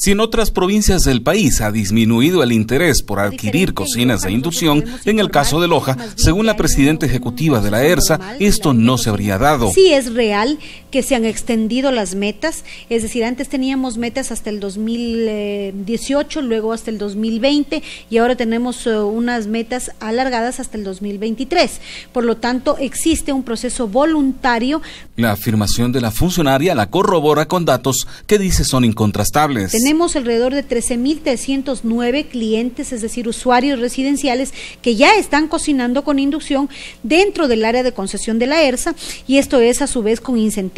Si en otras provincias del país ha disminuido el interés por adquirir cocinas de inducción, en el caso de Loja, según la presidenta ejecutiva de la ERSA, esto no se habría dado. Si es real que se han extendido las metas, es decir, antes teníamos metas hasta el 2018, luego hasta el 2020 y ahora tenemos eh, unas metas alargadas hasta el 2023. Por lo tanto, existe un proceso voluntario. La afirmación de la funcionaria la corrobora con datos que dice son incontrastables. Tenemos alrededor de 13.309 clientes, es decir, usuarios residenciales que ya están cocinando con inducción dentro del área de concesión de la ERSA y esto es a su vez con incentivos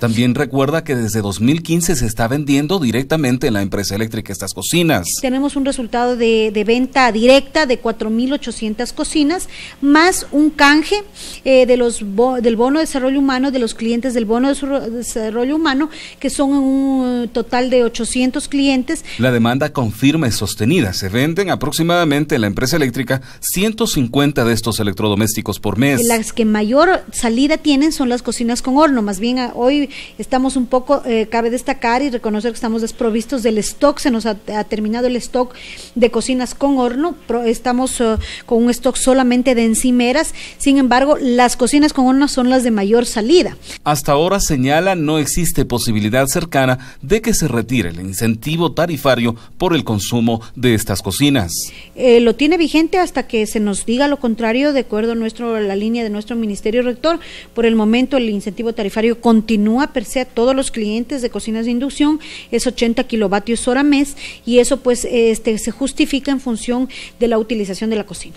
también recuerda que desde 2015 se está vendiendo directamente en la empresa eléctrica estas cocinas. Tenemos un resultado de, venta directa de 4.800 cocinas, más un canje eh, de los del bono de desarrollo humano, de los clientes del bono de desarrollo humano, que son un total de 800 clientes. La demanda confirma y sostenida. Se venden aproximadamente en la empresa eléctrica 150 de estos electrodomésticos por mes. Las que mayor salida tienen son las cocinas con horno, más bien ah, hoy estamos un poco, eh, cabe destacar y reconocer que estamos desprovistos del stock, se nos ha, terminado el stock de cocinas con horno, estamos eh, con un stock solamente de encimeras, sin embargo, las cocinas con horno son las de mayor salida. Hasta ahora señala no existe posibilidad cercana de que se retire el incentivo tarifario por el consumo de estas cocinas. Eh, lo tiene vigente hasta que se nos diga lo contrario, de acuerdo a nuestro, la línea de nuestro ministerio rector. Por el momento, el incentivo tarifario continúa per se a todos los clientes de cocinas de inducción, es 80 kilovatios hora mes y eso pues este, se justifica en función de la utilización de la cocina.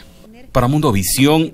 Para Mundo Visión,